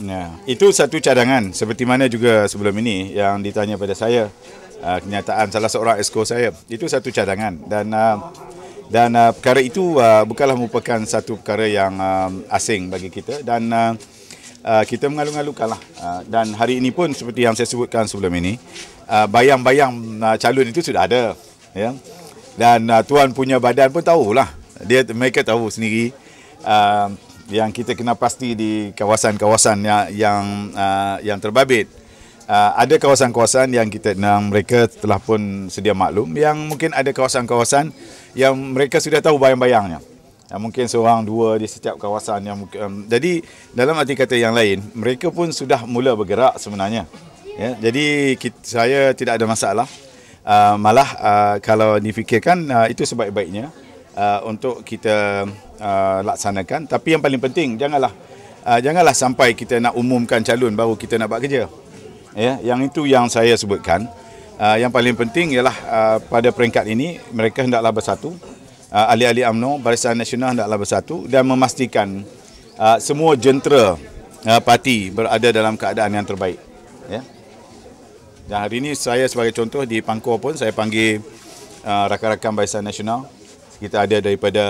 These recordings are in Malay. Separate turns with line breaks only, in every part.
Nah, ya. Itu satu cadangan seperti mana juga sebelum ini yang ditanya pada saya ah, kenyataan salah seorang esko saya. Itu satu cadangan dan ah, dan uh, perkara itu uh, bukanlah merupakan satu perkara yang asing bagi kita dan kita mengalu-alukanlah uh, dan hari ini pun seperti yang saya sebutkan sebelum ini bayang-bayang calon itu sudah ada ya. Dan uh, tuan punya badan pun tahulah. Dia mereka tahu sendiri yang kita kena pasti di kawasan-kawasan yang yang uh, yang terbabit. Uh, ada kawasan-kawasan yang kita yang mereka telah pun sedia maklum yang mungkin ada kawasan-kawasan yang mereka sudah tahu bayang-bayangnya. Ya, mungkin seorang dua di setiap kawasan yang um, jadi dalam arti kata yang lain mereka pun sudah mula bergerak sebenarnya. Ya, jadi kita, saya tidak ada masalah. Uh, malah uh, kalau difikirkan uh, itu sebaik-baiknya uh, untuk kita uh, laksanakan tapi yang paling penting janganlah uh, janganlah sampai kita nak umumkan calon baru kita nak buat kerja ya yeah? yang itu yang saya sebutkan uh, yang paling penting ialah uh, pada peringkat ini mereka hendaklah bersatu uh, ahli-ahli UMNO Barisan Nasional hendaklah bersatu dan memastikan uh, semua jentera uh, parti berada dalam keadaan yang terbaik ya yeah? Dan hari ini saya sebagai contoh di Pangkor pun saya panggil uh, rakan-rakan Barisan Nasional kita ada daripada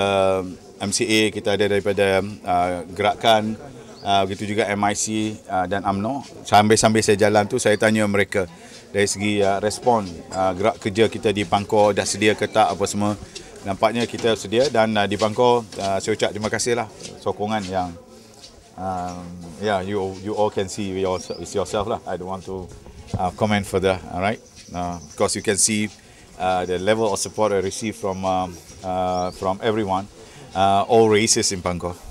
MCA, um, kita ada daripada uh, gerakan, uh, begitu juga MIC uh, dan AMNO. Sambil-sambil saya jalan tu saya tanya mereka dari segi uh, respon uh, gerak kerja kita di Pangkor dah sedia ke tak apa semua. Nampaknya kita sedia dan uh, di Pangkor uh, saya ucap terima kasih lah sokongan yang um, yeah you you all can see with yourself, yourself lah. I don't want to uh, comment further, alright? Uh, because you can see uh, the level of support I receive from, um, uh, from everyone, uh, all races in Bangkok.